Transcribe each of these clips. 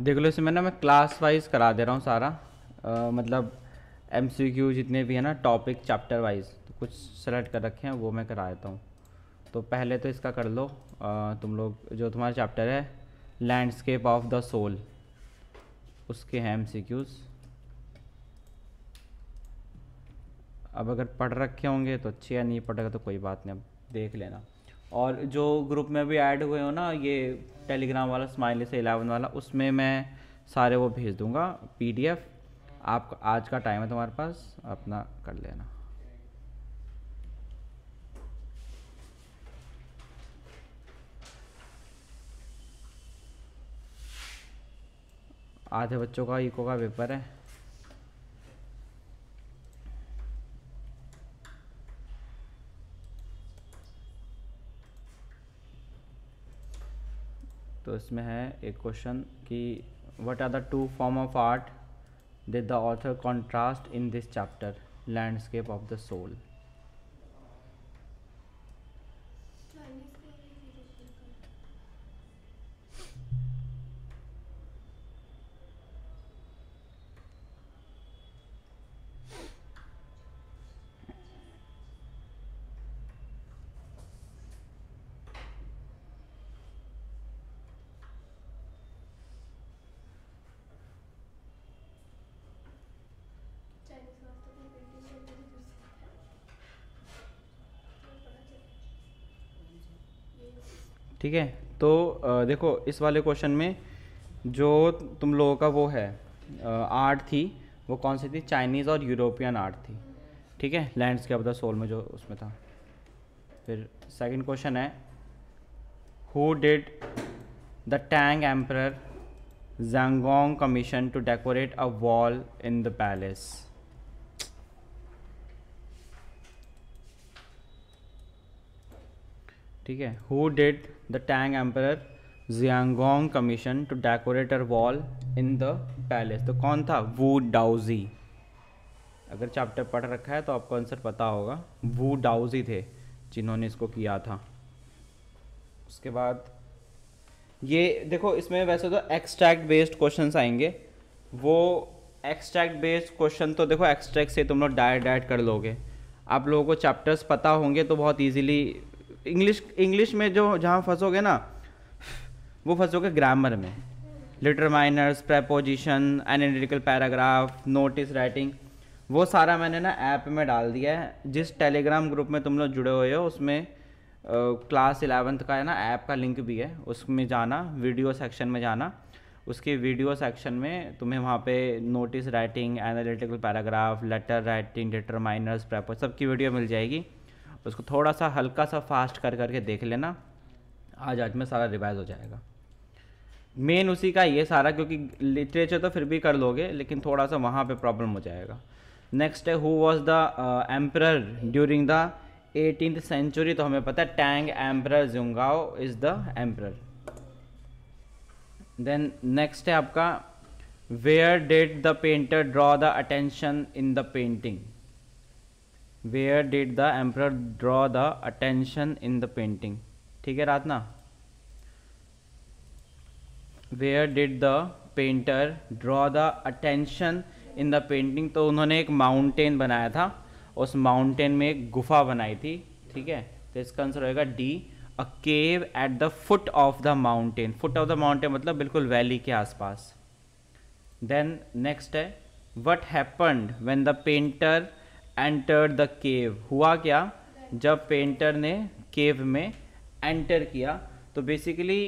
देख लो इसमें ना मैं क्लास वाइज करा दे रहा हूँ सारा आ, मतलब एम जितने भी है ना टॉपिक चैप्टर वाइज तो कुछ सेलेक्ट कर रखे हैं वो मैं करा देता हूँ तो पहले तो इसका कर लो आ, तुम लोग जो तुम्हारा चैप्टर है लैंडस्केप ऑफ द सोल उसके हैं एम अब अगर पढ़ रखे होंगे तो अच्छे या नहीं पढ़ेगा तो कोई बात नहीं अब देख लेना और जो ग्रुप में भी ऐड हुए हो ना ये टेलीग्राम वाला स्माइल से इलेवन वाला उसमें मैं सारे वो भेज दूँगा पी आप आज का टाइम है तुम्हारे पास अपना कर लेना आधे बच्चों का इको का पेपर है तो इसमें है एक क्वेश्चन कि what are the two form of art did the author contrast in this chapter landscape of the soul ठीक है तो देखो इस वाले क्वेश्चन में जो तुम लोगों का वो है आर्ट थी वो कौन सी थी चाइनीज़ और यूरोपियन आर्ट थी ठीक है लैंडस्केप ऑफ द सोल में जो उसमें था फिर सेकंड क्वेश्चन है who did the Tang emperor जेंगोंग commission to decorate a wall in the palace ठीक है who did the Tang Emperor Xiangong commissioned to decorate her wall in the palace. तो कौन था वू डाउजी अगर चैप्टर पढ़ रखा है तो आपको आंसर पता होगा Wu डाउजी थे जिन्होंने इसको किया था उसके बाद ये देखो इसमें वैसे तो एक्सट्रैक्ट बेस्ड क्वेश्चन आएंगे वो एक्सट्रैक्ट बेस्ड क्वेश्चन तो देखो एक्सट्रैक्ट से तुम लोग डायट डायट कर लोगे आप लोगों को चैप्टर्स पता होंगे तो बहुत इजीली इंग्लिश इंग्लिश में जो जहाँ फंसोगे ना वो फंसोगे ग्रामर में letter minors preposition analytical paragraph notice writing वो सारा मैंने ना ऐप में डाल दिया है जिस टेलीग्राम ग्रुप में तुम लोग जुड़े हुए हो उसमें क्लास इलेवंथ का है ना ऐप का लिंक भी है उसमें जाना वीडियो सेक्शन में जाना उसके वीडियो सेक्शन में तुम्हें वहाँ पे notice writing analytical paragraph letter writing minors प्रेपो सबकी वीडियो मिल जाएगी तो उसको थोड़ा सा हल्का सा फास्ट कर करके देख लेना आज आज में सारा रिवाइज हो जाएगा मेन उसी का ये सारा क्योंकि लिटरेचर तो फिर भी कर लोगे लेकिन थोड़ा सा वहाँ पे प्रॉब्लम हो जाएगा नेक्स्ट है who was the emperor during the eighteen century तो हमें पता है टैंग एम्प्रर जुंगाओ is the emperor then next है आपका where did the painter draw the attention in the painting where did the emperor draw the attention in the painting ठीक है रातना where did the painter draw the attention in the painting तो उन्होंने एक mountain बनाया था उस mountain में एक गुफा बनाई थी ठीक है तो इसका आंसर होगा D a cave at the foot of the mountain foot of the mountain मतलब बिल्कुल वैली के आसपास देन नेक्स्ट है what happened when the painter enter the cave हुआ क्या जब पेंटर ने केव में एंटर किया तो बेसिकली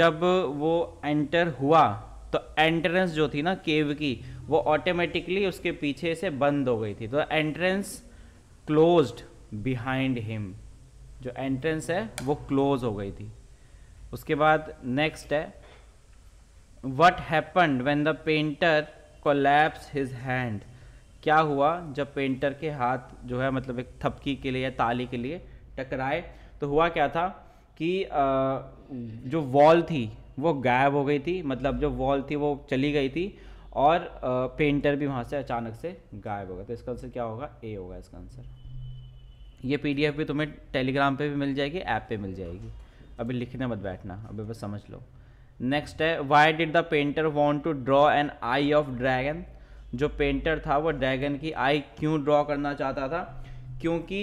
जब वो एंटर हुआ तो एंट्रेंस जो थी ना केव की वो ऑटोमेटिकली उसके पीछे से बंद हो गई थी तो एंट्रेंस क्लोज्ड बिहाइंड हिम जो एंट्रेंस है वो क्लोज हो गई थी उसके बाद नेक्स्ट है what happened when the painter collapse his hand क्या हुआ जब पेंटर के हाथ जो है मतलब एक थपकी के लिए या ताली के लिए टकराए तो हुआ क्या था कि जो वॉल थी वो गायब हो गई थी मतलब जो वॉल थी वो चली गई थी और पेंटर भी वहाँ से अचानक से गायब हो गया तो इसका आंसर क्या होगा ए होगा इसका आंसर ये एफ भी तुम्हें टेलीग्राम पे भी मिल जाएगी ऐप पे मिल जाएगी अभी लिखने मत बैठना अभी बस समझ लो नेक्स्ट है why did the painter want to draw an eye of dragon जो पेंटर था वो ड्रैगन की आई क्यों ड्रॉ करना चाहता था क्योंकि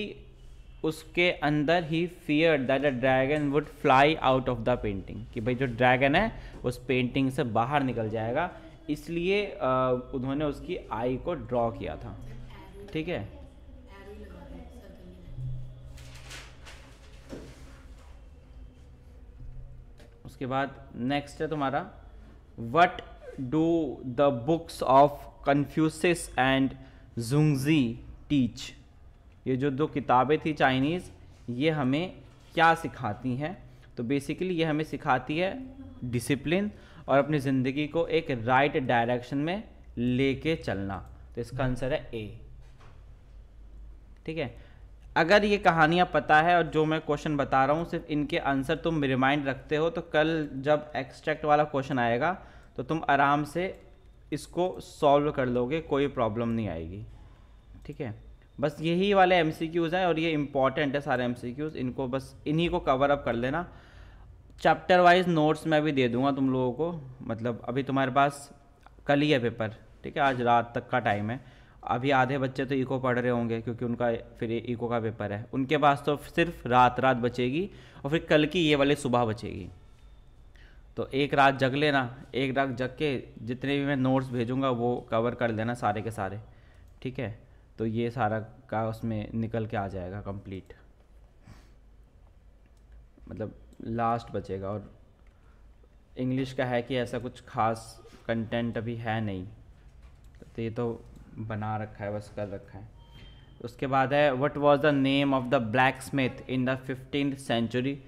उसके अंदर ही fear that a dragon would fly out of the painting कि भाई जो ड्रैगन है उस पेंटिंग से बाहर निकल जाएगा इसलिए उन्होंने उसकी आई को ड्रॉ किया था ठीक है उसके बाद नेक्स्ट है तुम्हारा what do the books of Confucius and Zhuangzi teach ये जो दो किताबें थी चाइनीज़ ये हमें क्या सिखाती हैं तो बेसिकली ये हमें सिखाती है डिसिप्लिन और अपनी ज़िंदगी को एक राइट right डायरेक्शन में लेके चलना तो इसका आंसर है ए ठीक है अगर ये कहानियाँ पता है और जो मैं क्वेश्चन बता रहा हूँ सिर्फ इनके आंसर तुम रिमाइंड रखते हो तो कल जब एक्सट्रैक्ट वाला क्वेश्चन आएगा तो तुम आराम से इसको सॉल्व कर लोगे कोई प्रॉब्लम नहीं आएगी ठीक है बस यही वाले एम सी क्यूज़ हैं और ये इंपॉर्टेंट है सारे एम सी क्यूज़ इनको बस इन्हीं को कवर अप कर लेना चैप्टर वाइज नोट्स मैं भी दे दूंगा तुम लोगों को मतलब अभी तुम्हारे पास कल ही है पेपर ठीक है आज रात तक का टाइम है अभी आधे बच्चे तो इको पढ़ रहे होंगे क्योंकि उनका फिर इको का पेपर है उनके पास तो सिर्फ रात रात बचेगी और फिर कल की ये वाली सुबह बचेगी तो एक रात जग लेना एक रात जग के जितने भी मैं नोट्स भेजूंगा वो कवर कर लेना सारे के सारे ठीक है तो ये सारा का उसमें निकल के आ जाएगा कंप्लीट मतलब लास्ट बचेगा और इंग्लिश का है कि ऐसा कुछ खास कंटेंट अभी है नहीं तो ये तो बना रखा है बस कर रखा है उसके बाद है what was the name of the blacksmith in the fifteen century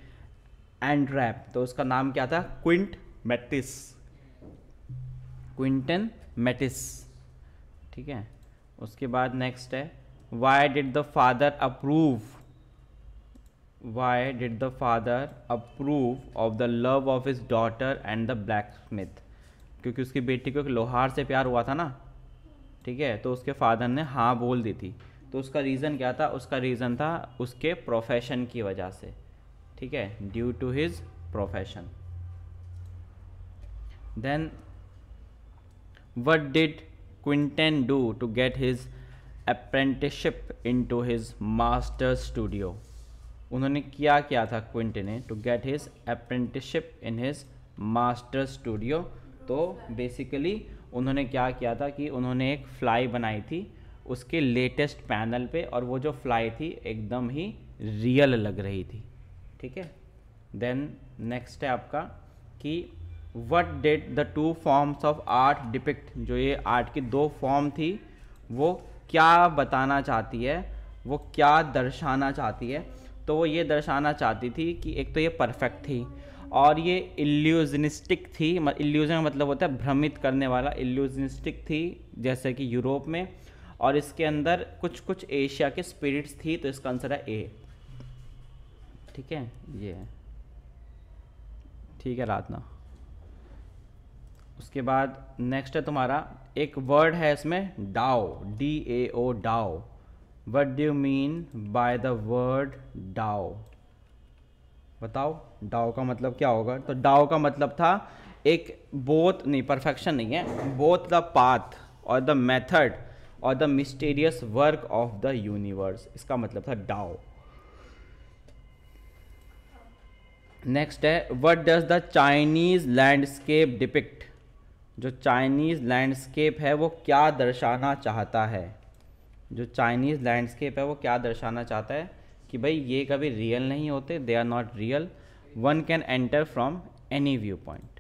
and रैप तो उसका नाम क्या था क्विंट मैटिस क्विंटन मैटिस ठीक है उसके बाद नेक्स्ट है why did the father approve why did the father approve of the love of his daughter and the blacksmith क्योंकि उसकी बेटी को एक लोहार से प्यार हुआ था ना ठीक है तो उसके फादर ने हाँ बोल दी थी तो उसका रीज़न क्या था उसका रीज़न था उसके प्रोफेशन की वजह से ठीक है due to his profession then what did Quinten do to get his apprenticeship into his master studio उन्होंने क्या किया था क्विंट ने to get his apprenticeship in his master studio तो बेसिकली उन्होंने क्या किया था कि उन्होंने एक फ्लाई बनाई थी उसके लेटेस्ट पैनल पे और वो जो फ्लाई थी एकदम ही रियल लग रही थी ठीक है देन नेक्स्ट है आपका कि what did the two forms of art depict जो ये आर्ट की दो फॉर्म थी वो क्या बताना चाहती है वो क्या दर्शाना चाहती है तो वो ये दर्शाना चाहती थी कि एक तो ये परफेक्ट थी और ये इल्यूजनिस्टिक थी इल्यूजन मतलब होता है भ्रमित करने वाला इल्यूजनिस्टिक थी जैसे कि यूरोप में और इसके अंदर कुछ कुछ एशिया के स्पिरिट्स थी तो इसका आंसर है ए ठीक है ये है ठीक है रातना उसके बाद नेक्स्ट है तुम्हारा एक वर्ड है इसमें Dao D A O Dao what do mean by the word Dao बताओ डाओ का मतलब क्या होगा तो डाओ का मतलब था एक बोथ नहीं परफेक्शन नहीं है बोथ द पाथ और द मेथड और the mysterious work of the universe इसका मतलब था डाओ नेक्स्ट है what does the Chinese landscape depict जो चाइनीज़ लैंडस्केप है वो क्या दर्शाना चाहता है जो चाइनीज़ लैंडस्केप है वो क्या दर्शाना चाहता है कि भाई ये कभी रियल नहीं होते they are not real one can enter from any viewpoint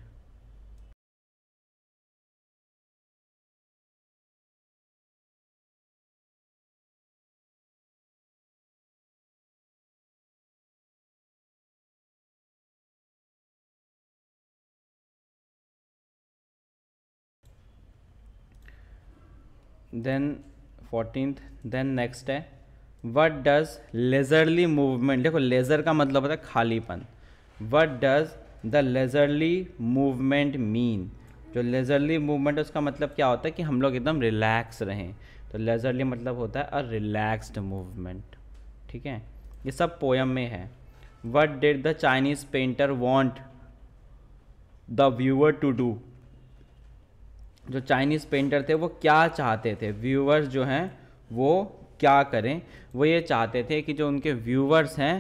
then fourteen then next है वट डज लेजरली मूवमेंट देखो लेजर का मतलब होता है खालीपन what does the leisurely movement mean जो लेजरली मूवमेंट है उसका मतलब क्या होता है कि हम लोग एकदम रिलैक्स रहें तो लेजरली मतलब होता है अ रिलैक्सड मूवमेंट ठीक है ये सब पोयम में है what did the Chinese painter want the viewer to do जो चाइनीज़ पेंटर थे वो क्या चाहते थे व्यूवर्स जो हैं वो क्या करें वो ये चाहते थे कि जो उनके व्यूवर्स हैं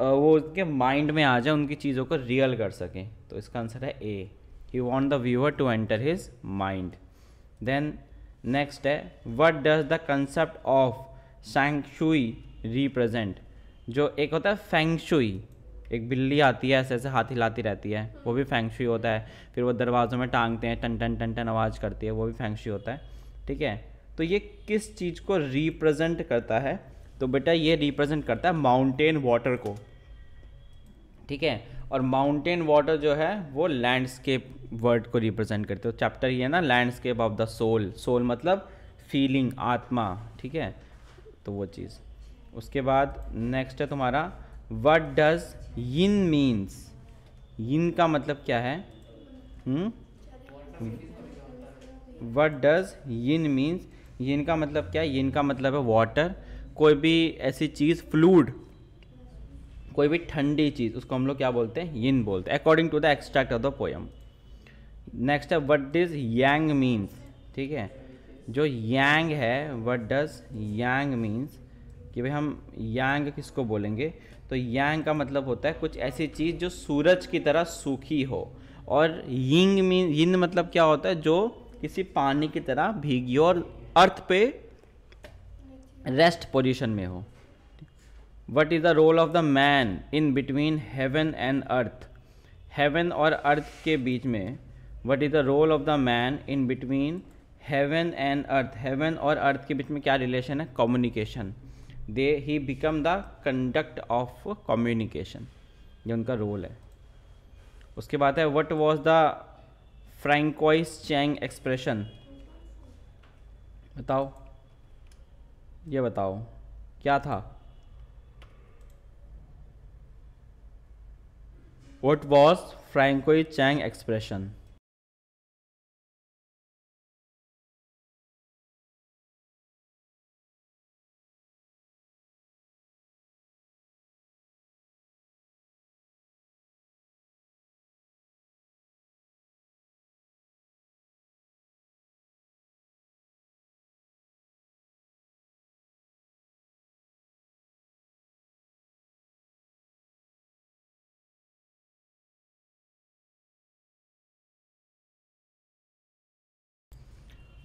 वो उनके माइंड में आ जाए उनकी चीज़ों को रियल कर सकें तो इसका आंसर है A he want the viewer to enter his mind then next है what does the concept of shanshui represent जो एक होता है फेंगशुई एक बिल्ली आती है ऐसे ऐसे हाथ हिलाती रहती है वो भी फैंक्शी होता है फिर वो दरवाज़ों में टांगते हैं टन टन टन टन आवाज़ करती है वो भी फैंक्शी होता है ठीक है तो ये किस चीज़ को रिप्रेजेंट करता है तो बेटा ये रिप्रेजेंट करता है माउंटेन वाटर को ठीक है और माउंटेन वाटर जो है वो लैंडस्केप वर्ड को रिप्रेजेंट करते हो चैप्टर ये ना landscape of the soul soul मतलब फीलिंग आत्मा ठीक है तो वो चीज़ उसके बाद नेक्स्ट है तुम्हारा what does yin means yin का मतलब क्या है what does yin means yin का मतलब क्या है यिन का मतलब है वाटर कोई भी ऐसी चीज़ फ्लूड कोई भी ठंडी चीज़ उसको हम लोग क्या बोलते हैं यिन बोलते हैं according to the extract of the poem next है वट डज यांग मीन्स ठीक है जो यांग है वट डज यांग मीन्स कि भाई हम यांग किसको बोलेंगे तो यांग का मतलब होता है कुछ ऐसी चीज़ जो सूरज की तरह सूखी हो और यिंग मीन यिन मतलब क्या होता है जो किसी पानी की तरह भीगी और अर्थ पे रेस्ट पोजीशन में हो what is the role of the man in between heaven and earth heaven और अर्थ के बीच में what is the role of the man in between heaven and earth heaven और अर्थ के बीच में क्या रिलेशन है communication they he become the conduct of communication ये उनका रोल है उसके बाद है what was the François Cheng expression बताओ ये बताओ क्या था what was François Cheng expression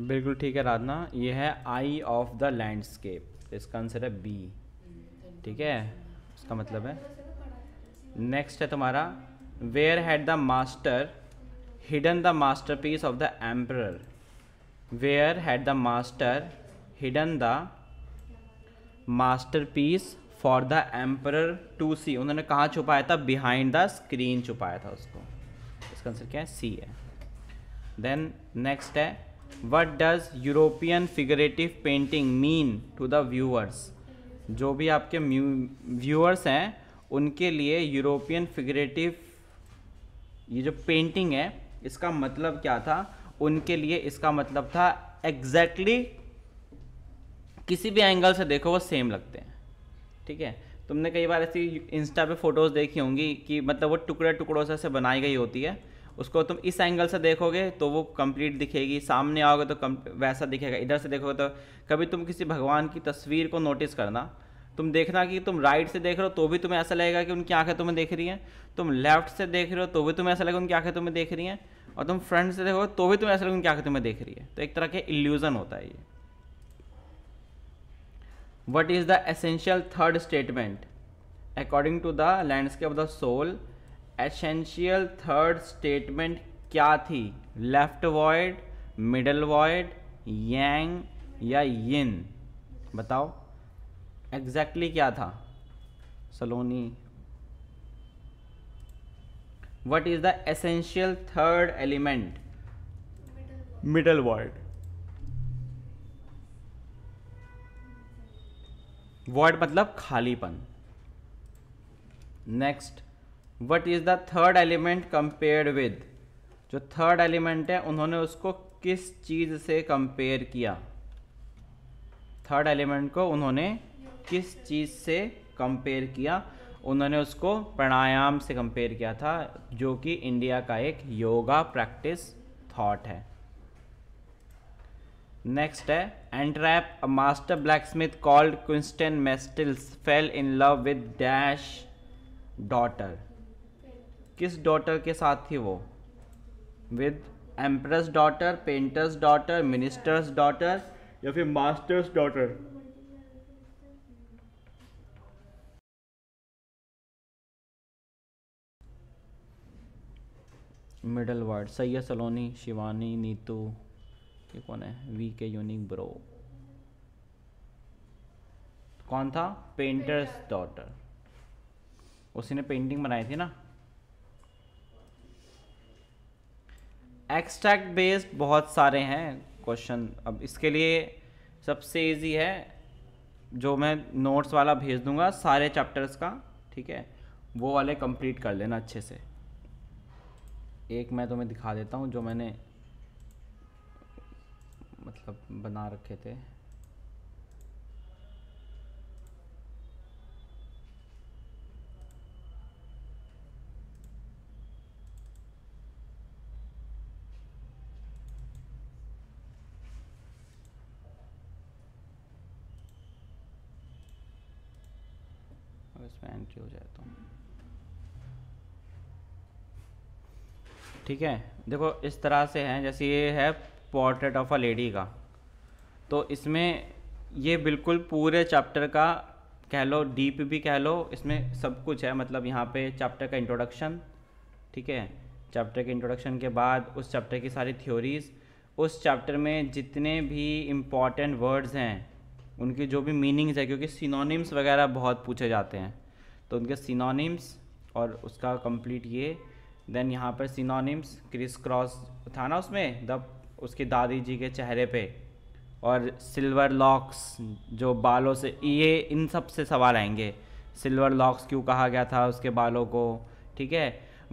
बिल्कुल ठीक है राधना ये है आई ऑफ द लैंडस्केप इसका आंसर है बी ठीक है इसका मतलब है नेक्स्ट है तुम्हारा where had the master hidden the masterpiece of the emperor where had the master hidden the masterpiece for the emperor to see उन्होंने कहाँ छुपाया था बिहाइंड द स्क्रीन छुपाया था उसको इसका आंसर क्या है सी है देन नेक्स्ट है what does European figurative painting mean to the viewers जो भी आपके व्यूअर्स हैं उनके लिए यूरोपियन फिगरेटिव ये जो पेंटिंग है इसका मतलब क्या था उनके लिए इसका मतलब था एग्जैक्टली exactly किसी भी एंगल से देखो वो सेम लगते हैं ठीक है तुमने कई बार ऐसी इंस्टा पे फोटोज़ देखी होंगी कि मतलब वो टुकड़े टुकड़ों से ऐसे बनाई गई होती है उसको तुम इस एंगल से देखोगे तो वो कंप्लीट दिखेगी सामने आओगे तो कम वैसा दिखेगा इधर से देखोगे तो कभी तुम किसी भगवान की तस्वीर को नोटिस करना तुम देखना कि तुम राइट से देख रहे हो तो भी तुम्हें ऐसा लगेगा कि उनकी आंखें तुम्हें देख रही हैं तुम लेफ्ट से देख रहे हो तो भी तुम्हें ऐसा लगेगा उनकी आंखें तुम्हें देख रही हैं और तुम फ्रंट से देखो तो भी तुम्हें ऐसा लगेगा उनकी आंखें तुम्हें देख रही है तो एक तरह के इल्यूज़न होता है ये what is the essential third statement according to the landscape of the soul essential third statement क्या थी left void middle void yang या यिन बताओ एग्जैक्टली exactly क्या था Saloni what is the essential third element middle word word मतलब खालीपन next what is the third element compared with जो थर्ड एलिमेंट है उन्होंने उसको किस चीज़ से कंपेयर किया थर्ड एलिमेंट को उन्होंने किस चीज़ से कंपेयर किया उन्होंने उसको प्राणायाम से कंपेयर किया था जो कि इंडिया का एक योगा प्रैक्टिस थॉट है नेक्स्ट है entrap a master blacksmith called Quentin Metsys fell in love with dash daughter किस डॉटर के साथ थी वो with empress daughter painter's daughter minister's daughter या फिर master's daughter middle word Sayyed Saloni Shivani Neetu ये कौन है वी के यूनिक ब्रो कौन था पेंटर्स डॉटर उसी ने पेंटिंग बनाई थी ना एक्सट्रैक्ट बेस्ड बहुत सारे हैं क्वेश्चन अब इसके लिए सबसे इजी है जो मैं नोट्स वाला भेज दूंगा सारे चैप्टर्स का ठीक है वो वाले कंप्लीट कर लेना अच्छे से एक मैं तुम्हें दिखा देता हूँ जो मैंने मतलब बना रखे थे ठीक है देखो इस तरह से हैं जैसे ये है पोर्ट्रेट ऑफ अ लेडी का तो इसमें ये बिल्कुल पूरे चैप्टर का कह लो डीप भी कह लो इसमें सब कुछ है मतलब यहाँ पे चैप्टर का इंट्रोडक्शन ठीक है चैप्टर के इंट्रोडक्शन के बाद उस चैप्टर की सारी थ्योरीज उस चैप्टर में जितने भी इम्पॉर्टेंट वर्ड्स हैं उनकी जो भी मीनिंग्स है क्योंकि सिनोनिम्स वगैरह बहुत पूछे जाते हैं तो उनके सिनोनिम्स और उसका कंप्लीट ये देन यहाँ पर सिनोनिम्स क्रिस क्रॉस था ना उसमें द उसकी दादी जी के चेहरे पे और सिल्वर लॉक्स जो बालों से ये इन सब से सवाल आएंगे सिल्वर लॉक्स क्यों कहा गया था उसके बालों को ठीक है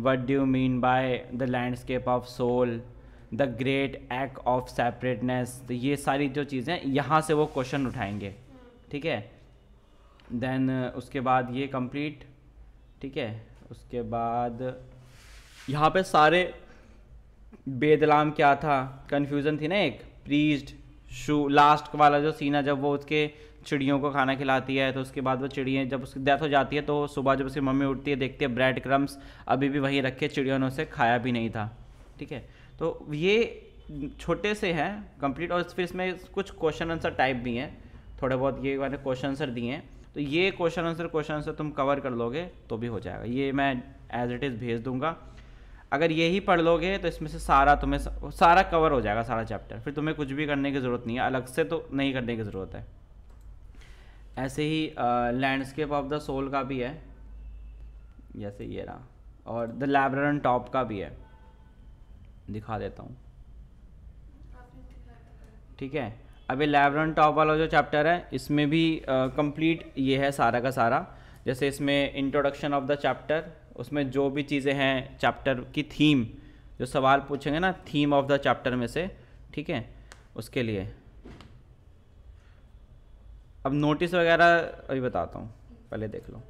what do mean by the landscape of soul the great act of separateness तो ये सारी जो चीज़ें यहाँ से वो क्वेश्चन उठाएंगे ठीक है देन उसके बाद ये कंप्लीट ठीक है उसके बाद यहाँ पे सारे बेदलाम क्या था कन्फ्यूज़न थी ना एक प्रीज्ड शू लास्ट वाला जो सीन है जब वो उसके चिड़ियों को खाना खिलाती है तो उसके बाद वो चिड़ियाँ जब उसकी डेथ हो जाती है तो सुबह जब उसकी मम्मी उठती है देखती है ब्रेड क्रम्स अभी भी वहीं रखे चिड़ियों ने उसे खाया भी नहीं था ठीक है तो ये छोटे से हैं कंप्लीट और फिर इसमें कुछ क्वेश्चन आंसर टाइप भी हैं थोड़े बहुत ये मैंने क्वेश्चन आंसर दिए हैं तो ये क्वेश्चन आंसर क्वेश्चन आंसर तुम कवर कर लोगे तो भी हो जाएगा ये मैं एज इट इज़ भेज दूँगा अगर यही पढ़ लोगे तो इसमें से सारा तुम्हें सारा कवर हो जाएगा सारा चैप्टर फिर तुम्हें कुछ भी करने की ज़रूरत नहीं है अलग से तो नहीं करने की ज़रूरत है ऐसे ही लैंडस्केप ऑफ द सोल का भी है जैसे ये रहा और द लैबरन टॉप का भी है दिखा देता हूँ ठीक है अभी लैबरन टॉप वाला जो चैप्टर है इसमें भी कंप्लीट ये है सारा का सारा जैसे इसमें इंट्रोडक्शन ऑफ द चैप्टर उसमें जो भी चीज़ें हैं चैप्टर की थीम जो सवाल पूछेंगे ना थीम ऑफ द चैप्टर में से ठीक है उसके लिए अब नोटिस वगैरह अभी बताता हूँ पहले देख लो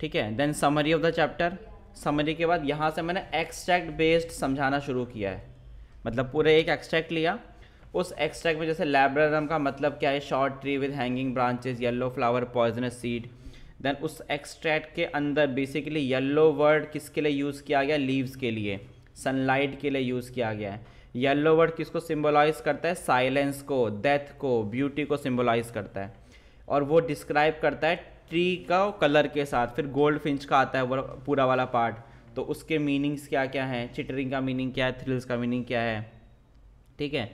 ठीक है then summary of the chapter summary के बाद यहाँ से मैंने एक्सट्रैक्ट बेस्ड समझाना शुरू किया है मतलब पूरे एक एक्सट्रैक्ट लिया उस एक्सट्रैक्ट में जैसे लेबरम का मतलब क्या है short tree with hanging branches yellow flower poisonous seed then उस एक्सट्रैक्ट के अंदर बेसिकली येल्लो वर्ड किसके लिए यूज़ किया गया लीव्स के लिए सनलाइट के लिए यूज़ किया गया है येल्लो वर्ड किसको सिम्बोलाइज करता है साइलेंस को डेथ को ब्यूटी को सिम्बोलाइज करता है और वो डिस्क्राइब करता है ट्री का कलर के साथ फिर गोल्ड फिंच का आता है वो पूरा वाला पार्ट तो उसके मीनिंग्स क्या क्या हैं चिटरिंग का मीनिंग क्या है थ्रिल्स का मीनिंग क्या है ठीक है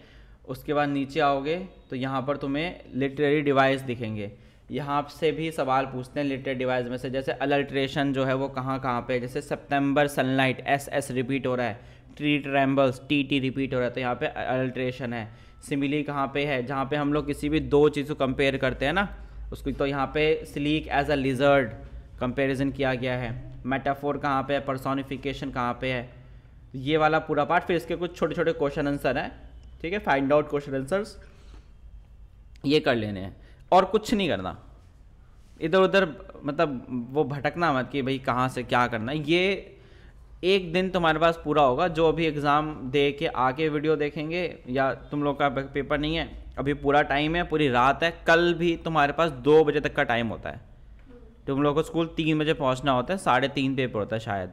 उसके बाद नीचे आओगे तो यहाँ पर तुम्हें लिटरेरी डिवाइस दिखेंगे यहाँ से भी सवाल पूछते हैं रिलेटेड डिवाइस में से जैसे अलर्ट्रेशन जो है वो कहाँ कहाँ पे जैसे September sunlight S S repeat हो रहा है tree trembles T T repeat हो रहा है तो यहाँ पे अल्ट्रेशन है सिमिली कहाँ पे है जहाँ पे हम लोग किसी भी दो चीज़ को कंपेयर करते हैं ना उसको तो यहाँ पे sleek as a lizard comparison किया गया है मेटाफोर कहाँ पे है परसोनिफिकेशन कहाँ पे है ये वाला पूरा पार्ट फिर इसके कुछ छोटे छोटे क्वेश्चन आंसर हैं ठीक है फाइंड आउट क्वेश्चन आंसर्स ये कर लेने हैं और कुछ नहीं करना इधर उधर मतलब वो भटकना मत कि भाई कहाँ से क्या करना ये एक दिन तुम्हारे पास पूरा होगा जो अभी एग्ज़ाम दे के आके वीडियो देखेंगे या तुम लोग का पेपर नहीं है अभी पूरा टाइम है पूरी रात है कल भी तुम्हारे पास दो बजे तक का टाइम होता है तुम लोग को स्कूल तीन बजे पहुंचना होता है साढ़े तीन पेपर होता है शायद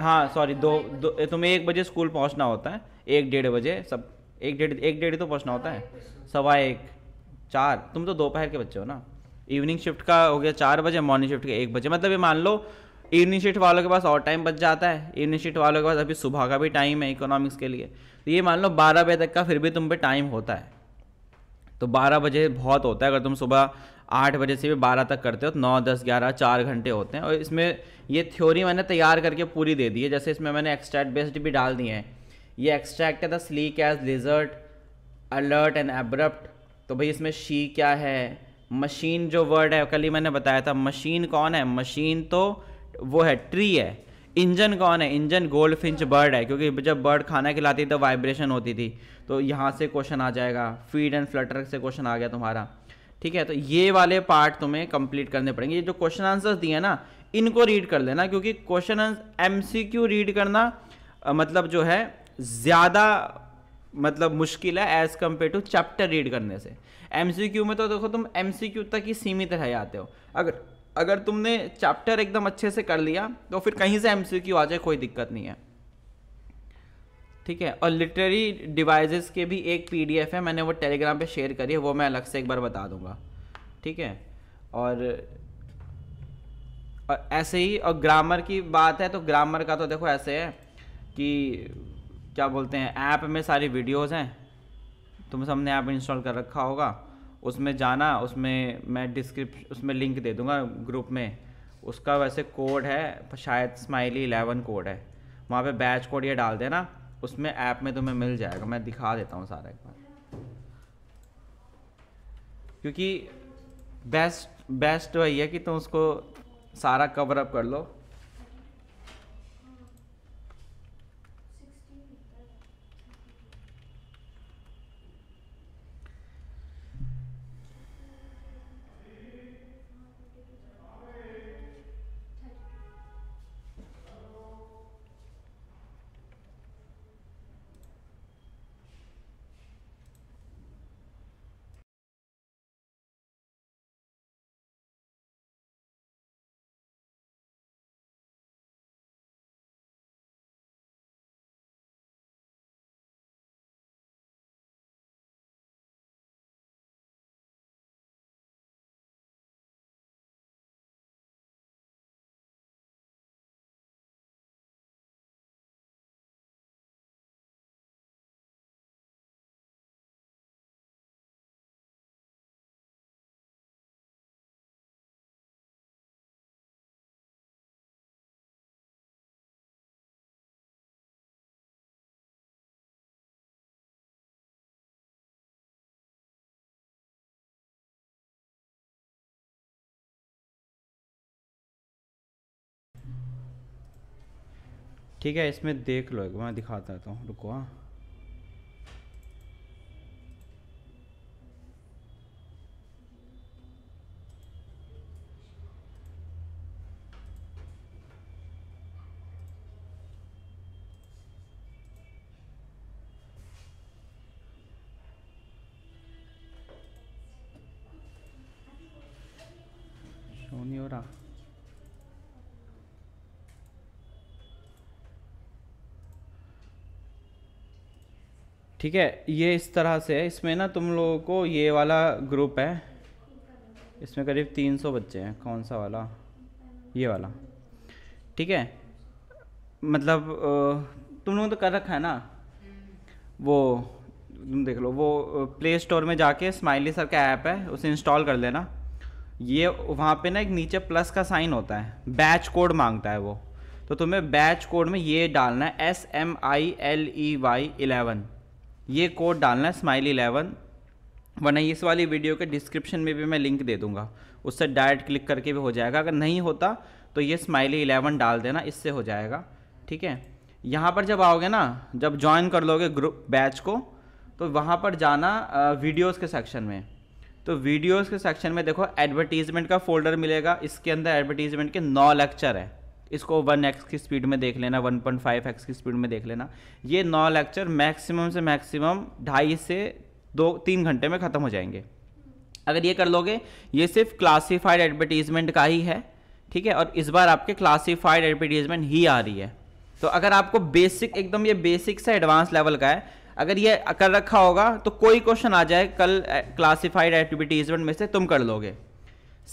हाँ सॉरी दो, दो तुम्हें एक बजे स्कूल पहुंचना होता है एक डेढ़ बजे सब एक डेढ़ एक डेढ़ तो पहुंचना होता है सवा एक चार तुम तो दोपहर के बच्चे हो ना इवनिंग शिफ्ट का हो गया चार बजे मॉर्निंग शिफ्ट के एक बजे मतलब ये मान लो इवनिंग शिफ्ट वालों के पास और टाइम बच जाता है इवनिंग शिफ्ट वालों के पास अभी सुबह का भी टाइम है इकोनॉमिक्स के लिए तो ये मान लो बारह बजे तक का फिर भी तुम पे टाइम होता है तो बारह बजे बहुत होता है अगर तुम सुबह आठ बजे से भी बारह तक करते हो तो नौ दस ग्यारह चार घंटे होते हैं और इसमें ये थ्योरी मैंने तैयार करके पूरी दे दी है जैसे इसमें मैंने एक्सट्रैक्ट बेस्ड भी डाल दिए हैं ये एक्सट्रैक्ट है the sleek as lizard alert and abrupt तो भाई इसमें शी क्या है मशीन जो वर्ड है कल ही मैंने बताया था मशीन कौन है मशीन तो वो है ट्री है इंजन कौन है इंजन गोल्ड फिंच बर्ड है क्योंकि जब बर्ड खाना खिलाती थी तो वाइब्रेशन होती थी तो यहाँ से क्वेश्चन आ जाएगा फीड एंड फ्लटर से क्वेश्चन आ गया तुम्हारा ठीक है तो ये वाले पार्ट तुम्हें कंप्लीट करने पड़ेंगे ये जो क्वेश्चन आंसर्स दिए ना इनको रीड कर लेना क्योंकि question M C Q read करना मतलब जो है ज़्यादा मतलब मुश्किल है as compare to chapter read करने से क्यू में तो देखो तुम क्यू तक ही सीमित रह जाते हो अगर अगर तुमने चैप्टर एकदम अच्छे से कर लिया तो फिर कहीं से क्यू आ जाए कोई दिक्कत नहीं है ठीक है और लिटरेरी डिवाइसेस के भी एक एफ है मैंने वो टेलीग्राम पे शेयर करी है वो मैं अलग से एक बार बता दूंगा ठीक है और और ऐसे ही और ग्रामर की बात है तो ग्रामर का तो देखो ऐसे है कि क्या बोलते हैं ऐप में सारी वीडियोस हैं तुम तो सबने ऐप इंस्टॉल कर रखा होगा उसमें जाना उसमें मैं डिस्क्रिप्श उसमें लिंक दे दूँगा ग्रुप में उसका वैसे कोड है शायद स्माइली इलेवन कोड है वहाँ पे बैच कोड ये डाल देना उसमें ऐप में तुम्हें मिल जाएगा मैं दिखा देता हूँ सारा एक बार क्योंकि बेस्ट बेस्ट वही है कि तुम उसको सारा कवर अप कर लो ठीक है इसमें देख लो एक मैं दिखा देता तो हूँ रुको हाँ ठीक है ये इस तरह से है इसमें ना तुम लोगों को ये वाला ग्रुप है इसमें करीब 300 बच्चे हैं कौन सा वाला ये वाला ठीक है मतलब तुम लोगों तो कर रखा है ना वो तुम देख लो वो प्ले स्टोर में जाके स्माइली सर का ऐप है उसे इंस्टॉल कर लेना ये वहाँ पे ना एक नीचे प्लस का साइन होता है बैच कोड मांगता है वो तो तुम्हें बैच कोड में ये डालना है S M I L E Y eleven ये कोड डालना है स्माइल इलेवन वरना इस वाली वीडियो के डिस्क्रिप्शन में भी मैं लिंक दे दूंगा उससे डायरेक्ट क्लिक करके भी हो जाएगा अगर नहीं होता तो ये स्माइली इलेवन डाल देना इससे हो जाएगा ठीक है यहाँ पर जब आओगे ना जब ज्वाइन कर लोगे ग्रुप बैच को तो वहाँ पर जाना वीडियोज़ के सेक्शन में तो वीडियोज़ के सेक्शन में देखो एडवर्टीज़मेंट का फोल्डर मिलेगा इसके अंदर एडवर्टीज़मेंट के नौ लेक्चर हैं इसको वन एक्स की स्पीड में देख लेना वन पॉइंट फाइव एक्स की स्पीड में देख लेना ये नौ लेक्चर मैक्सिमम से मैक्सिमम ढाई से दो तीन घंटे में ख़त्म हो जाएंगे अगर ये कर लोगे ये सिर्फ क्लासीफाइड एडवर्टीजमेंट का ही है ठीक है और इस बार आपके क्लासीफाइड एडवर्टीजमेंट ही आ रही है तो अगर आपको बेसिक एकदम ये बेसिक से एडवांस लेवल का है अगर ये कर रखा होगा तो कोई क्वेश्चन आ जाए कल क्लासीफाइड एडवर्टीजमेंट में से तुम कर लोगे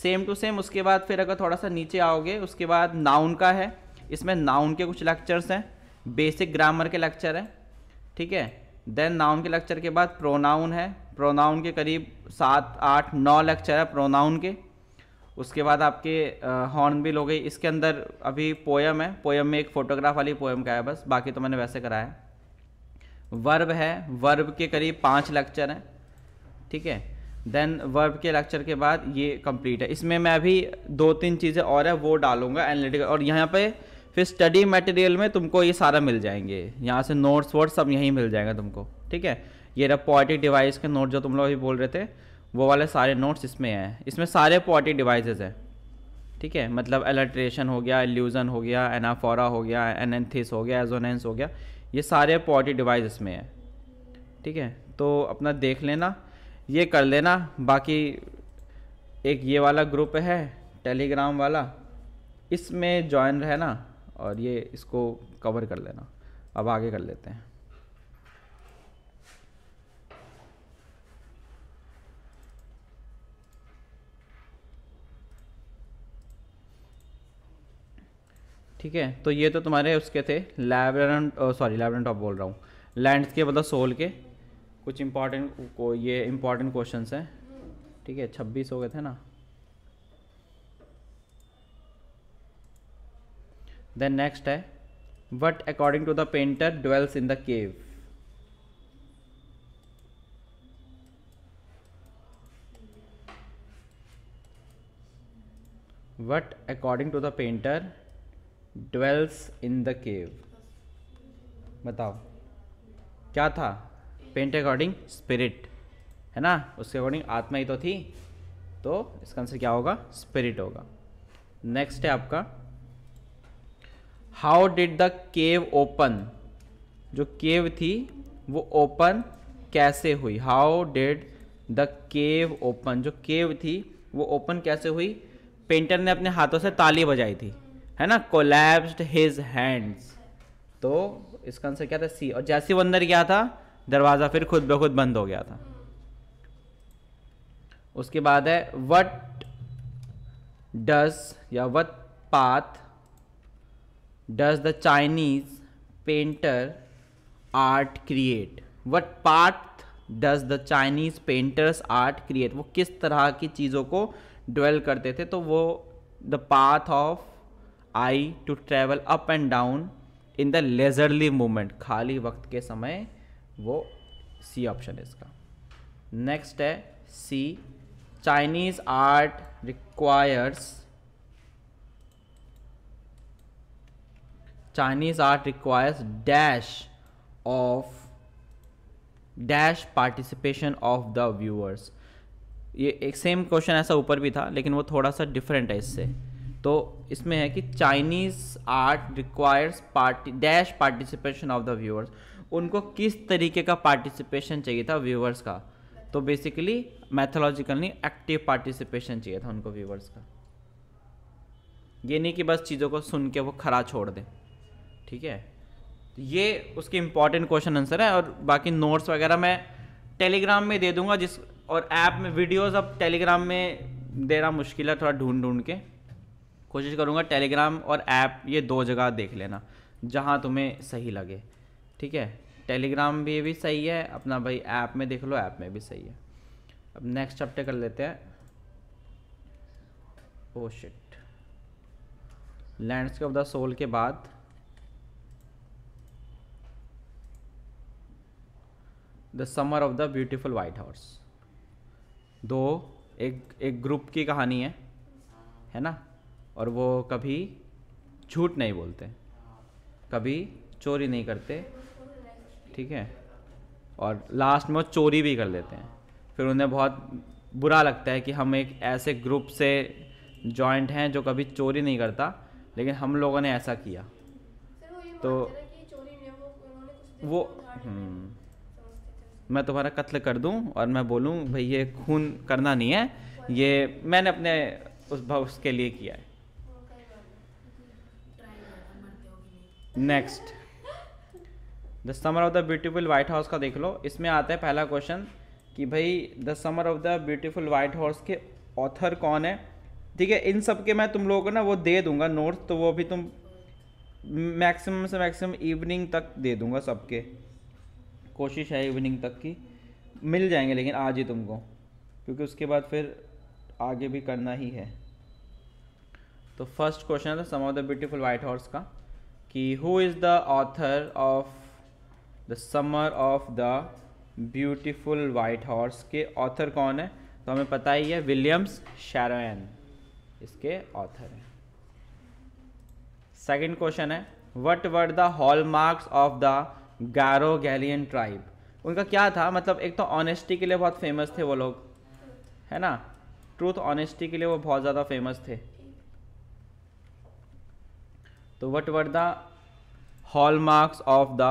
सेम टू सेम उसके बाद फिर अगर थोड़ा सा नीचे आओगे उसके बाद नाउन का है इसमें नाउन के कुछ लेक्चर्स हैं बेसिक ग्रामर के लेक्चर हैं ठीक है देन नाउन के लेक्चर के बाद प्रोनाउन है प्रोनाउन के करीब सात आठ नौ लेक्चर है प्रोनाउन के उसके बाद आपके हॉर्नबिल हो गई इसके अंदर अभी पोयम है पोयम में एक फ़ोटोग्राफ वाली पोयम का है बस बाकी तो मैंने वैसे कराया है वर्ब है वर्ब के करीब पाँच लेक्चर हैं ठीक है देन वर्ब के लेक्चर के बाद ये कंप्लीट है इसमें मैं अभी दो तीन चीज़ें और है वो डालूंगा एनालिटिकल और यहाँ पे फिर स्टडी मटेरियल में तुमको ये सारा मिल जाएंगे यहाँ से नोट्स वोट्स सब यहीं मिल जाएगा तुमको ठीक है ये रहा पोइटिक डिवाइस के नोट जो तुम लोग अभी बोल रहे थे वो वाले सारे नोट्स इसमें हैं इसमें सारे पोइटिक डिवाइसेज हैं ठीक है मतलब एलट्रेशन हो गया एल्यूज़न हो गया एनाफोरा हो गया एनथिस हो गया एजोनेंस हो गया ये सारे पोइटिक डिवाइस इसमें है ठीक है तो अपना देख लेना ये कर लेना बाकी एक ये वाला ग्रुप है टेलीग्राम वाला इसमें ज्वाइन रहना और ये इसको कवर कर लेना अब आगे कर लेते हैं ठीक है तो ये तो तुम्हारे उसके थे लैबरेंट सॉरी लैबरेंट ऑफ बोल रहा हूँ लैंड्स के मतलब सोल के कुछ इम्पॉर्टेंट को ये इम्पॉर्टेंट क्वेश्चन हैं ठीक है छब्बीस हो गए थे ना देन नेक्स्ट है what according to the painter dwells in the cave what according to the painter dwells in the cave बताओ क्या था पेंट अकॉर्डिंग स्पिरिट है ना उसके अकॉर्डिंग आत्मा ही तो थी तो इसका आंसर क्या होगा स्पिरिट होगा नेक्स्ट है आपका how did the cave open जो केव थी वो ओपन कैसे हुई how did the cave open जो केव थी वो ओपन कैसे हुई पेंटर ने अपने हाथों से ताली बजाई थी है ना कोलैप्स्ड हिज हैंड्स तो इसका आंसर क्या था सी और जैसी वंदर क्या था दरवाज़ा फिर खुद ब खुद बंद हो गया था उसके बाद है वट डज या what path does the Chinese painter art create what path does the Chinese painters art create वो किस तरह की चीज़ों को ड्वेल करते थे तो वो the path of eye to travel up and down in the leisurely moment खाली वक्त के समय वो सी ऑप्शन है इसका नेक्स्ट है C Chinese art requires Chinese art requires dash of dash participation of the viewers ये एक सेम क्वेश्चन ऐसा ऊपर भी था लेकिन वो थोड़ा सा डिफरेंट है इससे तो इसमें है कि Chinese art requires party dash participation of the viewers उनको किस तरीके का पार्टिसिपेशन चाहिए था व्यूवर्स का तो बेसिकली मैथोलॉजिकली एक्टिव पार्टिसिपेशन चाहिए था उनको व्यूवर्स का ये नहीं कि बस चीज़ों को सुन के वो खरा छोड़ दें ठीक है तो ये उसके इम्पॉर्टेंट क्वेश्चन आंसर है और बाकी नोट्स वगैरह मैं टेलीग्राम में दे दूंगा जिस और ऐप में वीडियोस अब टेलीग्राम में देना मुश्किल है थोड़ा ढूंढ ढूंढ के कोशिश करूँगा टेलीग्राम और ऐप ये दो जगह देख लेना जहाँ तुम्हें सही लगे ठीक है टेलीग्राम भी भी सही है अपना भाई ऐप में देख लो ऐप में भी सही है अब नेक्स्ट चैप्टर कर लेते हैं oh shit landscape of the soul के बाद the summer of the beautiful white house दो एक एक ग्रुप की कहानी है है ना और वो कभी झूठ नहीं बोलते कभी चोरी नहीं करते ठीक है और लास्ट में वो चोरी भी कर लेते हैं फिर उन्हें बहुत बुरा लगता है कि हम एक ऐसे ग्रुप से जॉइंट हैं जो कभी चोरी नहीं करता लेकिन हम लोगों ने ऐसा किया तो वो हम्म। मैं तुम्हारा कत्ल कर दूं और मैं बोलूं भाई ये खून करना नहीं है ये मैंने अपने उस भविष्य के लिए किया है next the summer of the beautiful white house का देख लो इसमें आता है पहला क्वेश्चन कि भाई the summer of the beautiful white house के ऑथर कौन है ठीक है इन सब के मैं तुम लोगों को ना वो दे दूंगा नोट्स तो वो भी तुम मैक्सिमम से मैक्सिमम इवनिंग तक दे दूंगा सबके कोशिश है इवनिंग तक की मिल जाएंगे लेकिन आज ही तुमको क्योंकि उसके बाद फिर आगे भी करना ही है तो फर्स्ट क्वेश्चन है sum of the beautiful white horse का कि who is the author of the summer of the beautiful white horse के ऑथर कौन है तो हमें पता ही है विलियम्स शेरोन इसके ऑथर हैं सेकेंड क्वेश्चन है what were the hallmarks of the Garoghlanian tribe उनका क्या था मतलब एक तो ऑनेस्टी के लिए बहुत फेमस थे वो लोग है ना ट्रूथ ऑनेस्टी के लिए वो बहुत ज़्यादा फेमस थे तो what were the hallmarks of the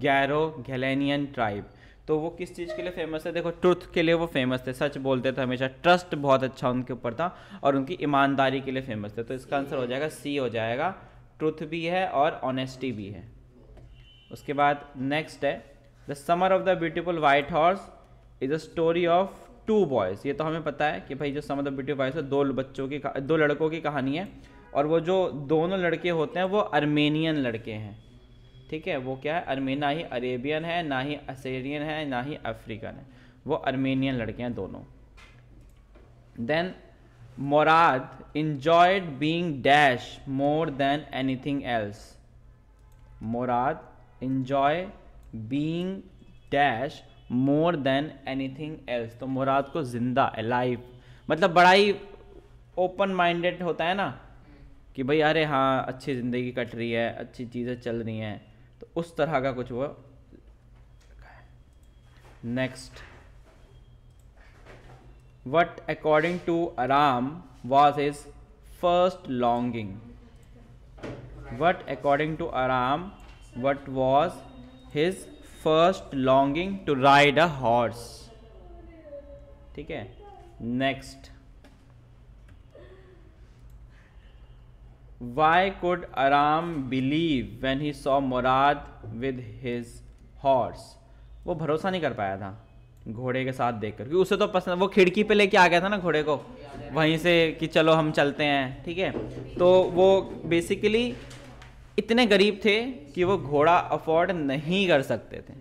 Garoghlanian tribe तो वो किस चीज़ के लिए फेमस है देखो ट्रुथ के लिए वो फेमस थे सच बोलते थे हमेशा ट्रस्ट बहुत अच्छा उनके ऊपर था और उनकी ईमानदारी के लिए फेमस थे तो इसका आंसर हो जाएगा सी हो जाएगा ट्रुथ भी है और ऑनेस्टी भी है उसके बाद नेक्स्ट है the summer of the beautiful white horse is a story of two boys ये तो हमें पता है कि भाई जो summer of the beautiful white है दो बच्चों की दो लड़कों की कहानी है और वो जो दोनों लड़के होते हैं वो अर्मेनियन लड़के हैं ठीक है वो क्या है अरमे ना ही अरेबियन है ना ही असेरियन है ना ही अफ्रीकन है वो अर्मेनियन लड़कियाँ दोनों then Mourad enjoyed being dash more than anything else Mourad enjoy being dash more than anything else तो मुराद को जिंदा अलाइव मतलब बड़ा ही ओपन माइंडेड होता है ना कि भाई अरे हाँ अच्छी ज़िंदगी कट रही है अच्छी चीज़ें चल रही हैं तो उस तरह का कुछ वो next what according to Aram was is first longing what according to Aram what was his first longing to ride a horse ठीक है next Why could Aram believe when he saw Murad with his horse? वो भरोसा नहीं कर पाया था घोड़े के साथ देख कर क्योंकि उसे तो पसंद वो खिड़की पे लेके आ गया था ना घोड़े को वहीं से कि चलो हम चलते हैं ठीक है तो वो बेसिकली इतने गरीब थे कि वो घोड़ा अफोर्ड नहीं कर सकते थे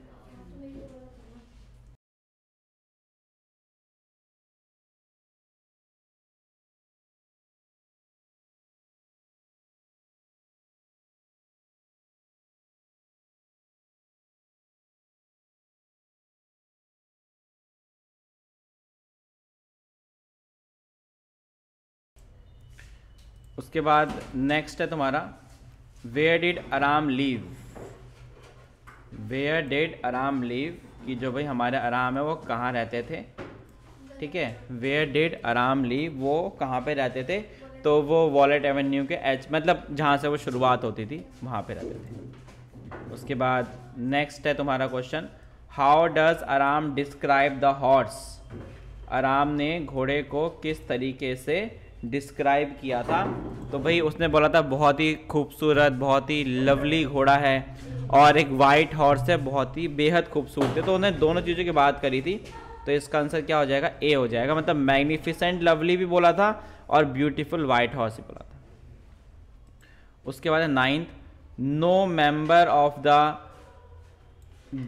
उसके बाद नेक्स्ट है तुम्हारा where did Aram leave where did Aram leave कि जो भाई हमारे आराम है वो कहाँ रहते थे ठीक है वेयर डिड आराम लीव वो कहाँ पे रहते थे तो वो वॉलेट एवेन्यू के एच मतलब जहाँ से वो शुरुआत होती थी वहाँ पे रहते थे उसके बाद नेक्स्ट है तुम्हारा question how does Aram describe the horse Aram ने घोड़े को किस तरीके से डिस्क्राइब किया था तो भाई उसने बोला था बहुत ही खूबसूरत बहुत ही लवली घोड़ा है और एक वाइट हॉर्स है बहुत ही बेहद खूबसूरत है तो उन्होंने दोनों चीज़ों की बात करी थी तो इसका आंसर क्या हो जाएगा ए हो जाएगा मतलब मैग्निफिसेंट लवली भी बोला था और ब्यूटीफुल वाइट हॉर्स भी बोला था उसके बाद है ninth no member of the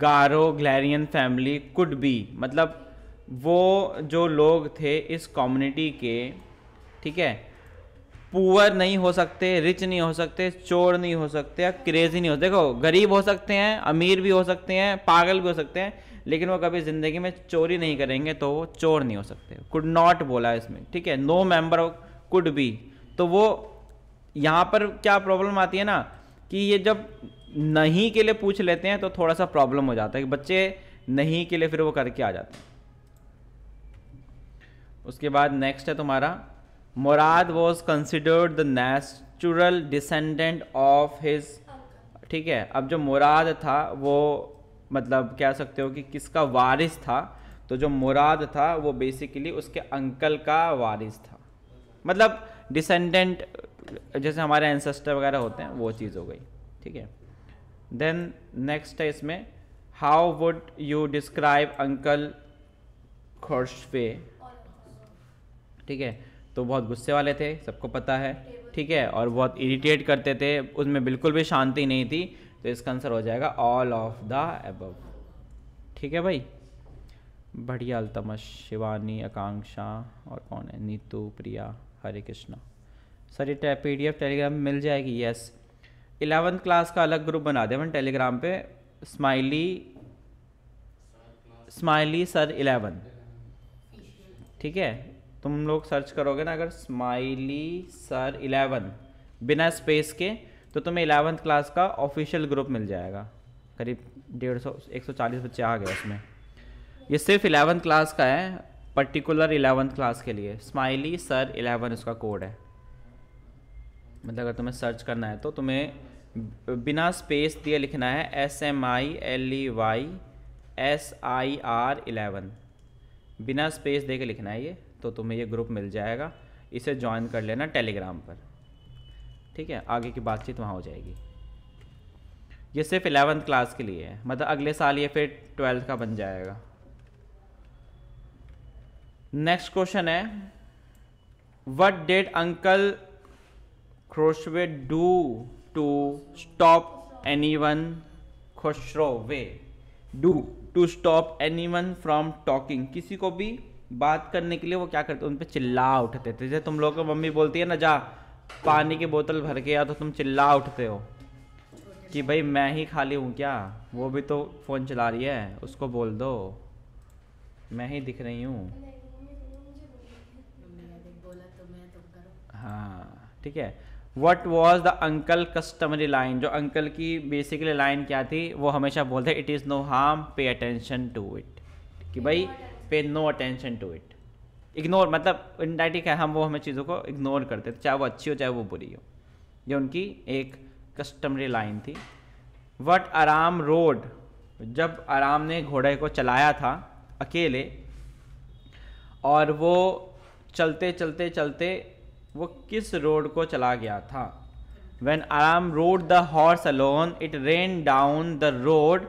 Garoghlanian family could be मतलब वो जो लोग थे इस कम्युनिटी के ठीक है पुअर नहीं हो सकते रिच नहीं हो सकते चोर नहीं हो सकते या क्रेजी नहीं हो देखो गरीब हो सकते हैं अमीर भी हो सकते हैं पागल भी हो सकते हैं लेकिन वो कभी ज़िंदगी में चोरी नहीं करेंगे तो वो चोर नहीं हो सकते कुड नॉट बोला इसमें ठीक है नो मेंबर कुड बी तो वो यहाँ पर क्या प्रॉब्लम आती है ना कि ये जब नहीं के लिए पूछ लेते हैं तो थोड़ा सा प्रॉब्लम हो जाता है कि बच्चे नहीं के लिए फिर वो करके आ जाते हैं उसके बाद नेक्स्ट है तुम्हारा Mourad was considered the natural descendant of his ठीक है अब जो मुराद था वो मतलब कह सकते हो कि किसका वारिस था तो जो मुराद था वो बेसिकली उसके अंकल का वारिस था मतलब डिसेंडेंट जैसे हमारे एंसेस्टर वगैरह होते हैं वो चीज़ हो गई ठीक है देन नेक्स्ट है इसमें how would you describe uncle Khosrove ठीक है तो बहुत गुस्से वाले थे सबको पता है ठीक है और बहुत इरिटेट करते थे उसमें बिल्कुल भी शांति नहीं थी तो इसका आंसर हो जाएगा ऑल ऑफ द एबव ठीक है भाई बढ़िया अल्तमश शिवानी आकांक्षा और कौन है नीतू प्रिया हरे कृष्णा सर ये पी डी एफ टेलीग्राम मिल जाएगी यस इलेवंथ क्लास का अलग ग्रुप बना देवन टेलीग्राम पे स्माइली स्माइली सर इलेवन ठीक है तुम लोग सर्च करोगे ना अगर स्माइली सर इलेवन बिना स्पेस के तो तुम्हें इलेवंथ क्लास का ऑफिशियल ग्रुप मिल जाएगा करीब डेढ़ सौ एक सौ चालीस बच्चे आ गए उसमें ये सिर्फ इलेवंथ क्लास का है पर्टिकुलर इलेवंथ क्लास के लिए स्माइली सर इलेवन उसका कोड है मतलब अगर तुम्हें सर्च करना है तो तुम्हें बिना स्पेस दिए लिखना है S M I L E Y S I R eleven बिना स्पेस दे के लिखना है ये तो तुम्हें ये ग्रुप मिल जाएगा इसे ज्वाइन कर लेना टेलीग्राम पर ठीक है आगे की बातचीत वहाँ हो जाएगी ये सिर्फ एलेवेंथ क्लास के लिए है मतलब अगले साल ये फिर ट्वेल्थ का बन जाएगा नेक्स्ट क्वेश्चन है वट डेड अंकल क्रोशवे do to stop anyone Khosrove do to stop anyone from talking किसी को भी बात करने के लिए वो क्या करते उन पर चिल्ला उठते थे जैसे तुम लोग को मम्मी बोलती है ना जा पानी की बोतल भर के या तो तुम चिल्ला उठते हो कि भाई मैं ही खाली हूँ क्या वो भी तो फ़ोन चला रही है उसको बोल दो मैं ही दिख रही हूँ हाँ ठीक है what was the uncle customary line जो अंकल की बेसिकली लाइन क्या थी वो हमेशा बोलते it is no harm pay attention to it कि भाई pay no attention to it ignore मतलब इनडाइटी क्या हम वो हमें चीज़ों को इग्नोर करते थे चाहे वो अच्छी हो चाहे वो बुरी हो ये उनकी एक कस्टमरी लाइन थी वट आराम रोड जब आराम ने घोड़े को चलाया था अकेले और वो चलते चलते चलते वो किस रोड को चला गया था when Aram rode the horse alone it ran down the road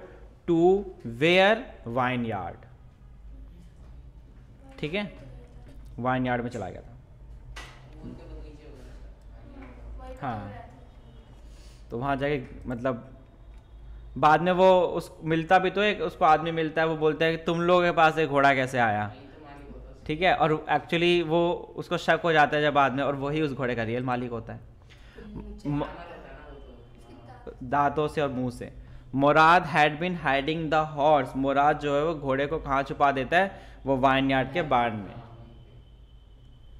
to where vineyard ठीक है वाइन यार्ड में चला गया था हाँ तो वहाँ जाके मतलब बाद में वो उस मिलता भी तो एक उसको आदमी मिलता है वो बोलता है कि तुम लोगों के पास एक घोड़ा कैसे आया ठीक है और एक्चुअली वो उसको शक हो जाता है जब बाद में और वही उस घोड़े का रियल मालिक होता है दांतों से और मुंह से Mourad had been hiding the horse Mourad जो है वो घोड़े को कहाँ छुपा देता है वो वाइन यार्ड के बाढ़ में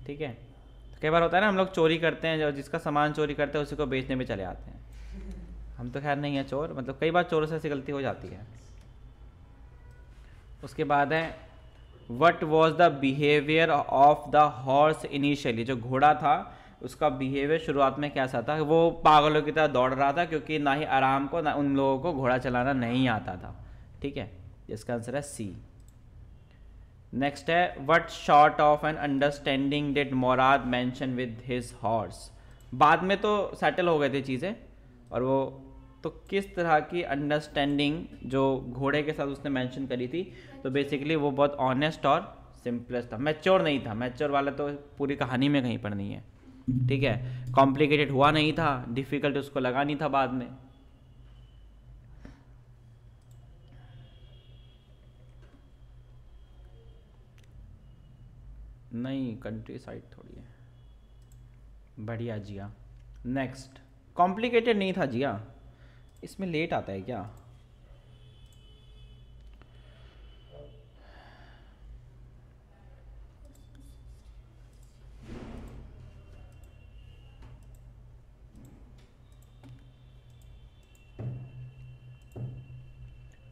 ठीक है तो कई बार होता है ना हम लोग चोरी करते हैं जो जिसका सामान चोरी करते हैं उसी को बेचने में चले आते हैं हम तो खैर नहीं है चोर मतलब कई बार चोरों से ऐसी गलती हो जाती है उसके बाद है what was the behaviour of the horse initially जो घोड़ा था उसका बिहेवियर शुरुआत में कैसा था वो पागलों की तरह दौड़ रहा था क्योंकि ना ही आराम को ना उन लोगों को घोड़ा चलाना नहीं आता था ठीक है इसका आंसर है सी नेक्स्ट है what sort of an understanding did Mourad mention with his horse बाद में तो सेटल हो गए थे चीज़ें और वो तो किस तरह की अंडरस्टैंडिंग जो घोड़े के साथ उसने मेंशन करी थी तो बेसिकली वो बहुत ऑनेस्ट और सिंपलेस्ट था मैच्योर नहीं था मैच्योर वाला तो पूरी कहानी में कहीं पर नहीं है ठीक है कॉम्प्लिकेटेड हुआ नहीं था डिफिकल्ट उसको लगा नहीं था बाद में नहीं कंट्री साइड थोड़ी है बढ़िया जिया नेक्स्ट कॉम्प्लिकेटेड नहीं था जिया इसमें लेट आता है क्या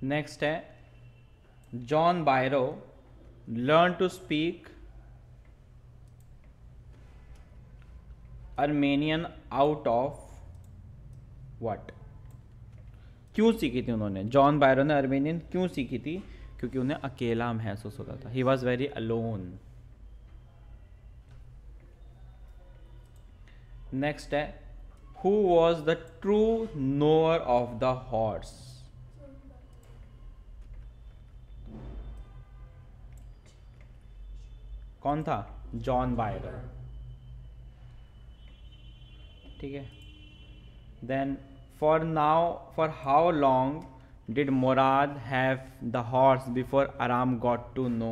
नेक्स्ट है John Byro learn to speak Armenian out of what क्यों सीखी थी उन्होंने जॉन बायरो ने अर्मेनियन क्यों सीखी थी क्योंकि उन्हें अकेला महसूस होता था ही वॉज वेरी अलोन नेक्स्ट है who was the true owner of the horse कौन था जॉन बायगर ठीक है then for now for how long did Mourad have the horse before Aram got to know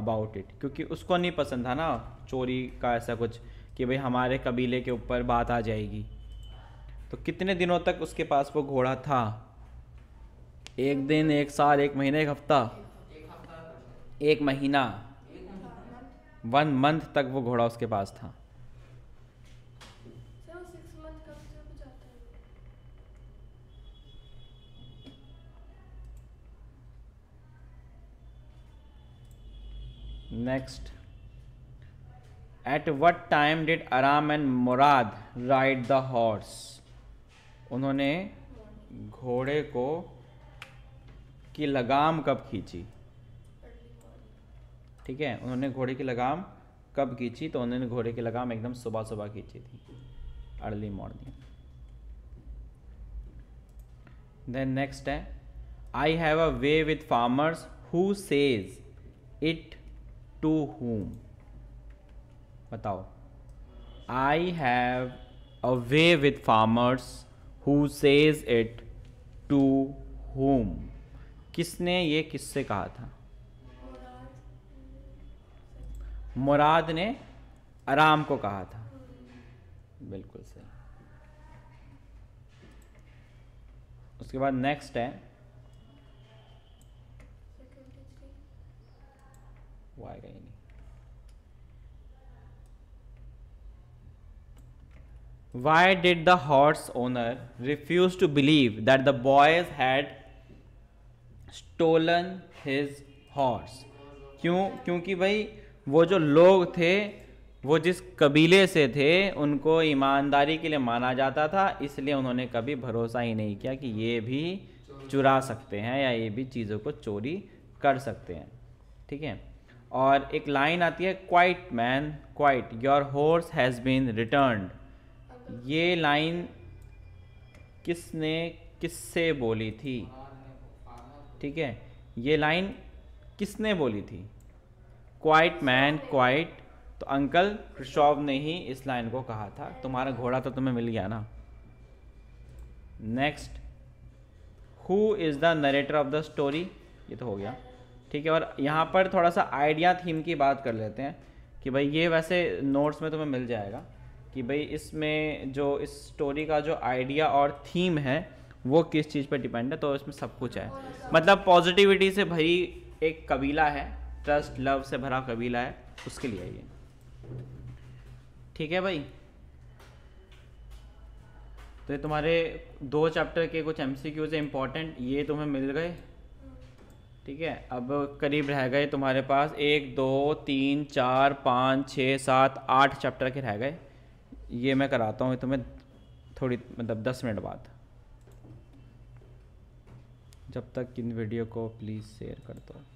about it क्योंकि उसको नहीं पसंद था ना चोरी का ऐसा कुछ कि भाई हमारे कबीले के ऊपर बात आ जाएगी तो कितने दिनों तक उसके पास वो घोड़ा था एक दिन एक साल एक महीना एक हफ्ता एक महीना वन मंथ तक वो घोड़ा उसके पास था next at what time did Aram and Mourad ride the horse उन्होंने घोड़े को की लगाम कब खींची ठीक है उन्होंने घोड़े की लगाम कब खींची तो उन्होंने घोड़े की लगाम एकदम सुबह सुबह खींची थी अर्ली मॉर्निंग देन नेक्स्ट है I have a way with farmers who says it to whom बताओ I have a way with farmers who says it to home किसने ये किससे कहा था मुराद ने आराम को कहा था बिल्कुल सही उसके बाद नेक्स्ट है वो आएगा ही नहीं Why did the horse owner refuse to believe that the boys had stolen his horse? क्यों क्योंकि भाई वो जो लोग थे वो जिस कबीले से थे उनको ईमानदारी के लिए माना जाता था इसलिए उन्होंने कभी भरोसा ही नहीं किया कि ये भी चुरा सकते हैं या ये भी चीज़ों को चोरी कर सकते हैं ठीक है और एक लाइन आती है quiet man quiet your horse has been return ये लाइन किसने किससे बोली थी ठीक है ये लाइन किसने बोली थी क्वाइट मैन क्वाइट तो अंकल कृषोव ने ही इस लाइन को कहा था तुम्हारा घोड़ा तो तुम्हें मिल गया ना next who is the narrator of the story ये तो हो गया ठीक है और यहाँ पर थोड़ा सा आइडिया थीम की बात कर लेते हैं कि भाई ये वैसे नोट्स में तुम्हें मिल जाएगा कि भाई इसमें जो इस स्टोरी का जो आइडिया और थीम है वो किस चीज़ पर डिपेंड है तो इसमें सब कुछ है मतलब पॉजिटिविटी से भरी एक कबीला है ट्रस्ट लव से भरा कबीला है उसके लिए ये ठीक है भाई तो ये तुम्हारे दो चैप्टर के कुछ एम सी क्यूज इम्पॉर्टेंट ये तुम्हें मिल गए ठीक है अब करीब रह गए तुम्हारे पास एक दो तीन चार पाँच छः सात आठ चैप्टर के रह गए ये मैं कराता हूँ तुम्हें थोड़ी मतलब दस मिनट बाद जब तक इन वीडियो को प्लीज़ शेयर कर दो